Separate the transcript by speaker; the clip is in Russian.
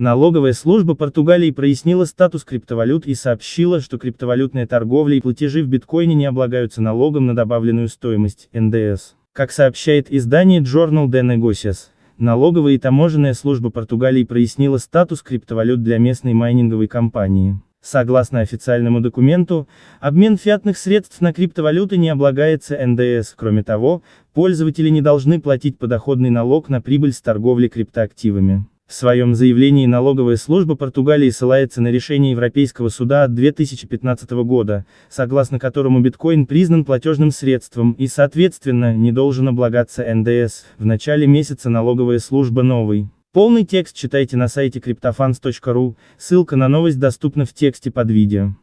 Speaker 1: Налоговая служба Португалии прояснила статус криптовалют и сообщила, что криптовалютная торговля и платежи в биткоине не облагаются налогом на добавленную стоимость, НДС. Как сообщает издание Journal de Negocios, налоговая и таможенная служба Португалии прояснила статус криптовалют для местной майнинговой компании. Согласно официальному документу, обмен фиатных средств на криптовалюты не облагается НДС. Кроме того, пользователи не должны платить подоходный налог на прибыль с торговли криптоактивами. В своем заявлении налоговая служба Португалии ссылается на решение Европейского суда от 2015 года, согласно которому биткоин признан платежным средством и, соответственно, не должен облагаться НДС. В начале месяца налоговая служба новый. Полный текст читайте на сайте cryptofans.ru, ссылка на новость доступна в тексте под видео.